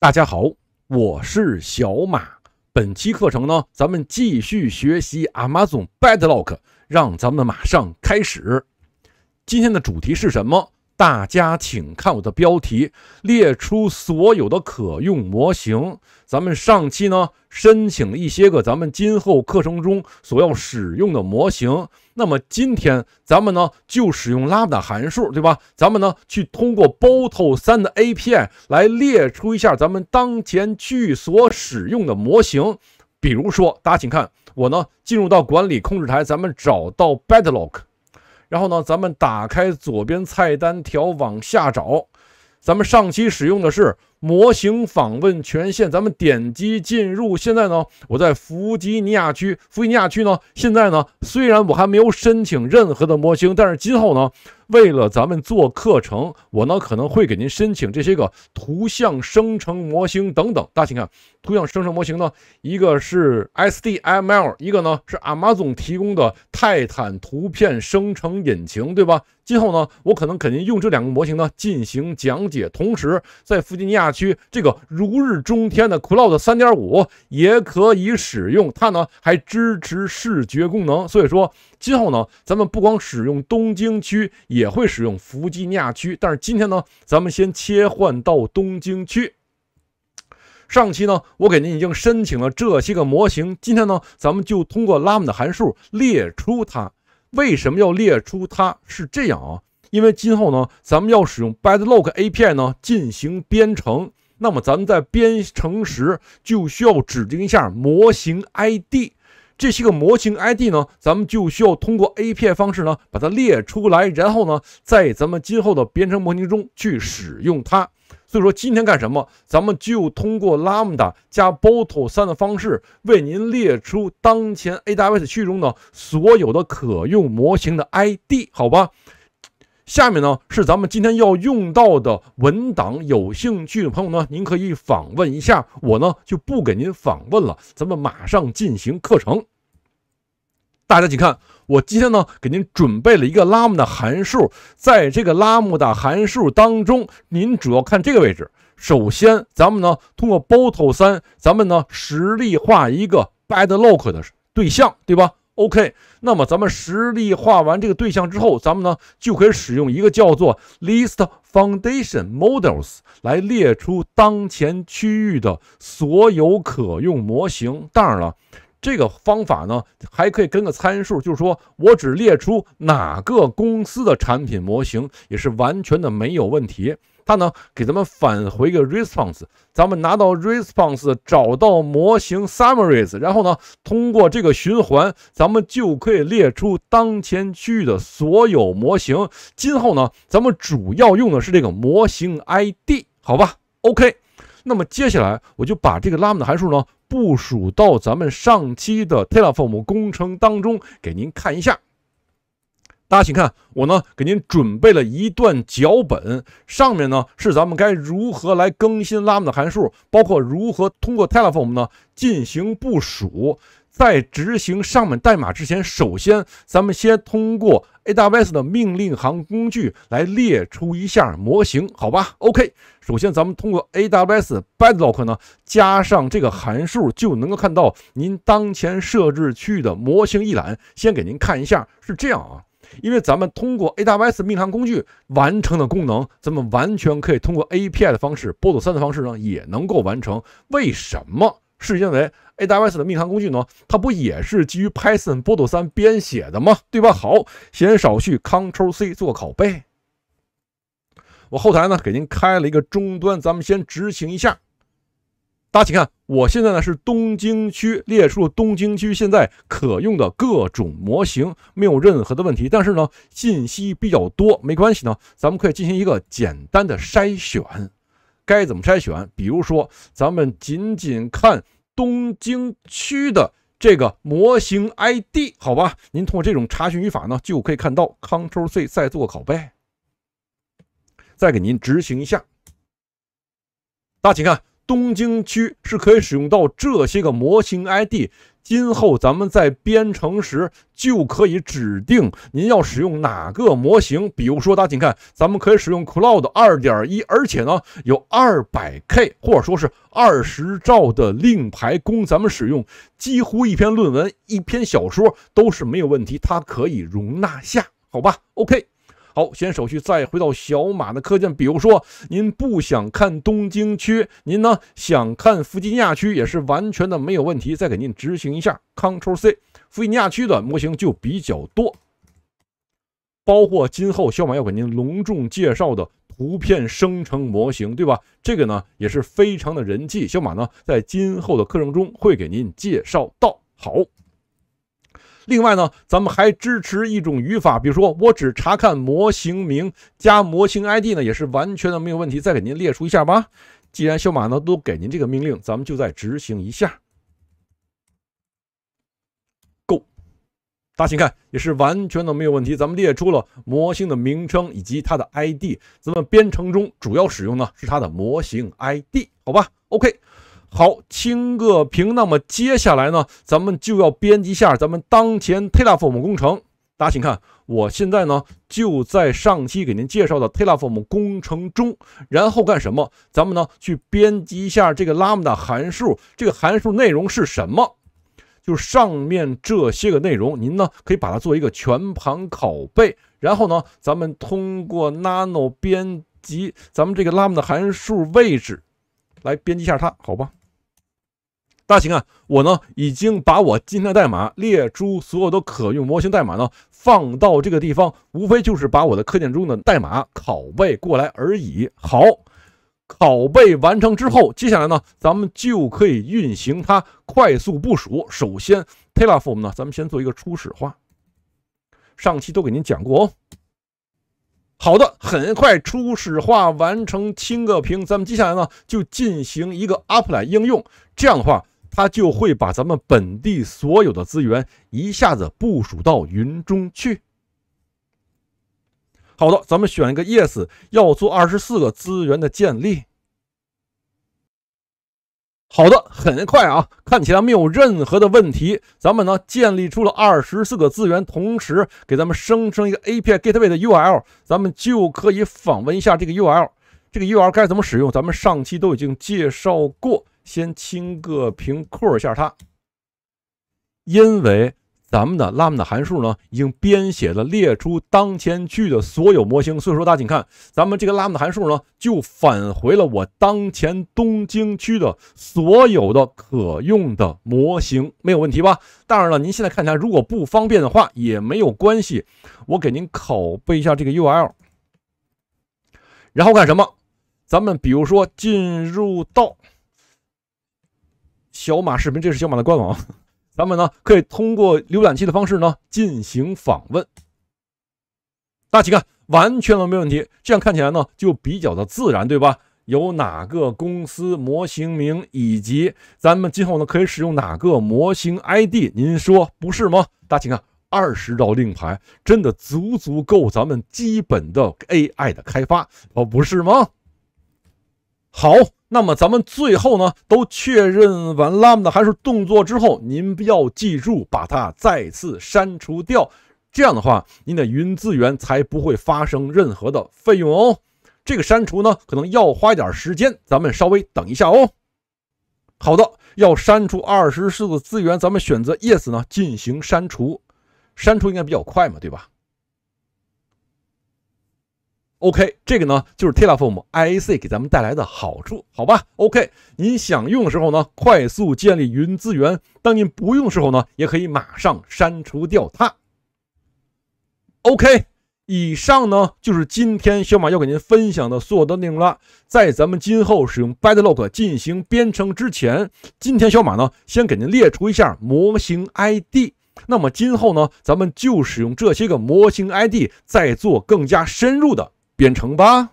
大家好，我是小马。本期课程呢，咱们继续学习 Amazon Bedrock，让咱们马上开始。今天的主题是什么？大家请看我的标题，列出所有的可用模型。咱们上期呢申请了一些个咱们今后课程中所要使用的模型。那么今天咱们呢就使用 Lambda 函数，对吧？咱们呢去通过 Boto3 的 API 来列出一下咱们当前据所使用的模型。比如说，大家请看我呢进入到管理控制台，咱们找到 b e d l o c k 然后呢，咱们打开左边菜单条往下找，咱们上期使用的是。模型访问权限，咱们点击进入。现在呢，我在弗吉尼亚区。弗吉尼亚区呢，现在呢，虽然我还没有申请任何的模型，但是今后呢，为了咱们做课程，我呢可能会给您申请这些个图像生成模型等等。大家请看，图像生成模型呢，一个是 SDML，一个呢是阿 o 总提供的泰坦图片生成引擎，对吧？今后呢，我可能肯定用这两个模型呢进行讲解，同时在弗吉尼亚。区这个如日中天的 Cloud 三点五也可以使用，它呢还支持视觉功能，所以说今后呢，咱们不光使用东京区，也会使用弗吉尼亚区。但是今天呢，咱们先切换到东京区。上期呢，我给您已经申请了这些个模型，今天呢，咱们就通过 l a m 函数列出它。为什么要列出它？是这样啊。因为今后呢，咱们要使用 b a d l o c k API 呢进行编程，那么咱们在编程时就需要指定一下模型 ID。这些个模型 ID 呢，咱们就需要通过 API 方式呢把它列出来，然后呢，在咱们今后的编程模型中去使用它。所以说今天干什么？咱们就通过 Lambda 加 boto3 的方式为您列出当前 AWS 区中的所有的可用模型的 ID，好吧？下面呢是咱们今天要用到的文档，有兴趣的朋友呢，您可以访问一下，我呢就不给您访问了。咱们马上进行课程。大家请看，我今天呢给您准备了一个拉姆的函数，在这个拉姆的函数当中，您主要看这个位置。首先，咱们呢通过 bottle 三，咱们呢实例化一个 badlock 的对象，对吧？OK，那么咱们实例化完这个对象之后，咱们呢就可以使用一个叫做 List Foundation Models 来列出当前区域的所有可用模型。当然了，这个方法呢还可以跟个参数，就是说我只列出哪个公司的产品模型，也是完全的没有问题。它呢给咱们返回个 response，咱们拿到 response，找到模型 summaries，然后呢通过这个循环，咱们就可以列出当前区域的所有模型。今后呢，咱们主要用的是这个模型 ID，好吧？OK，那么接下来我就把这个 Lambda 函数呢部署到咱们上期的 Terraform 工程当中，给您看一下。大家请看，我呢给您准备了一段脚本，上面呢是咱们该如何来更新拉姆的函数，包括如何通过 Telefon 呢进行部署。在执行上面代码之前，首先咱们先通过 AWS 的命令行工具来列出一下模型，好吧？OK，首先咱们通过 AWS Bedrock 呢加上这个函数，就能够看到您当前设置区域的模型一览。先给您看一下，是这样啊。因为咱们通过 AWS 密航工具完成的功能，咱们完全可以通过 API 的方式、b o t o n 的方式呢，也能够完成。为什么？是因为 AWS 的密航工具呢，它不也是基于 Python、b o t o n 编写的吗？对吧？好，先少去 c t r l c 做拷贝。我后台呢给您开了一个终端，咱们先执行一下。大家请看，我现在呢是东京区列出了东京区现在可用的各种模型，没有任何的问题。但是呢，信息比较多，没关系呢，咱们可以进行一个简单的筛选。该怎么筛选？比如说，咱们仅仅看东京区的这个模型 ID，好吧？您通过这种查询语法呢，就可以看到。Ctrl+C 再做拷贝，再给您执行一下。大家请看。东京区是可以使用到这些个模型 ID，今后咱们在编程时就可以指定您要使用哪个模型。比如说，大家请看，咱们可以使用 Cloud 二点一，而且呢有二百 K 或者说是二十兆的令牌供咱们使用，几乎一篇论文、一篇小说都是没有问题，它可以容纳下，好吧？OK。好，先手续再回到小马的课件。比如说，您不想看东京区，您呢想看弗吉尼亚区，也是完全的没有问题。再给您执行一下 c t r l C，弗吉尼亚区的模型就比较多，包括今后小马要给您隆重介绍的图片生成模型，对吧？这个呢也是非常的人气。小马呢在今后的课程中会给您介绍到。好。另外呢，咱们还支持一种语法，比如说我只查看模型名加模型 ID 呢，也是完全的没有问题。再给您列出一下吧。既然小马呢都给您这个命令，咱们就再执行一下。Go，大家请看，也是完全的没有问题。咱们列出了模型的名称以及它的 ID。咱们编程中主要使用呢是它的模型 ID，好吧？OK。好，听个评。那么接下来呢，咱们就要编辑下咱们当前 t e r r a f o r m 工程。大家请看，我现在呢就在上期给您介绍的 t e r r a f o r m 工程中，然后干什么？咱们呢去编辑一下这个 Lambda 函数。这个函数内容是什么？就上面这些个内容，您呢可以把它做一个全盘拷贝，然后呢，咱们通过 Nano 编辑咱们这个 Lambda 函数位置，来编辑一下它，好吧？大秦啊，我呢已经把我今天的代码列出所有的可用模型代码呢，放到这个地方，无非就是把我的课件中的代码拷贝过来而已。好，拷贝完成之后，接下来呢，咱们就可以运行它，快速部署。首先 t e l a f o r m 呢，咱们先做一个初始化。上期都给您讲过哦。好的，很快初始化完成，清个屏，咱们接下来呢就进行一个 Apple 应用。这样的话。它就会把咱们本地所有的资源一下子部署到云中去。好的，咱们选一个 yes，要做二十四个资源的建立。好的，很快啊，看起来没有任何的问题。咱们呢建立出了二十四个资源，同时给咱们生成一个 API Gateway 的 URL，咱们就可以访问一下这个 URL。这个 URL 该怎么使用？咱们上期都已经介绍过。先清个屏 c 一下它。因为咱们的拉姆 a 函数呢，已经编写了列出当前区域的所有模型，所以说大家请看，咱们这个拉姆 a 函数呢，就返回了我当前东京区的所有的可用的模型，没有问题吧？当然了，您现在看起来如果不方便的话，也没有关系，我给您拷贝一下这个 URL，然后干什么？咱们比如说进入到。小马视频，这是小马的官网，咱们呢可以通过浏览器的方式呢进行访问。大家请看，完全都没问题，这样看起来呢就比较的自然，对吧？有哪个公司模型名，以及咱们今后呢可以使用哪个模型 ID，您说不是吗？大家请看，二十道令牌真的足足够咱们基本的 AI 的开发，哦，不是吗？好。那么咱们最后呢，都确认完 Lambda 还是动作之后，您要记住把它再次删除掉。这样的话，您的云资源才不会发生任何的费用哦。这个删除呢，可能要花一点时间，咱们稍微等一下哦。好的，要删除二十四的资源，咱们选择 Yes 呢进行删除。删除应该比较快嘛，对吧？OK，这个呢就是 Terraform IAC 给咱们带来的好处，好吧？OK，您想用的时候呢，快速建立云资源；当您不用的时候呢，也可以马上删除掉它。OK，以上呢就是今天小马要给您分享的所有的内容了。在咱们今后使用 b e d l o c k 进行编程之前，今天小马呢先给您列出一下模型 ID。那么今后呢，咱们就使用这些个模型 ID 再做更加深入的。变成八。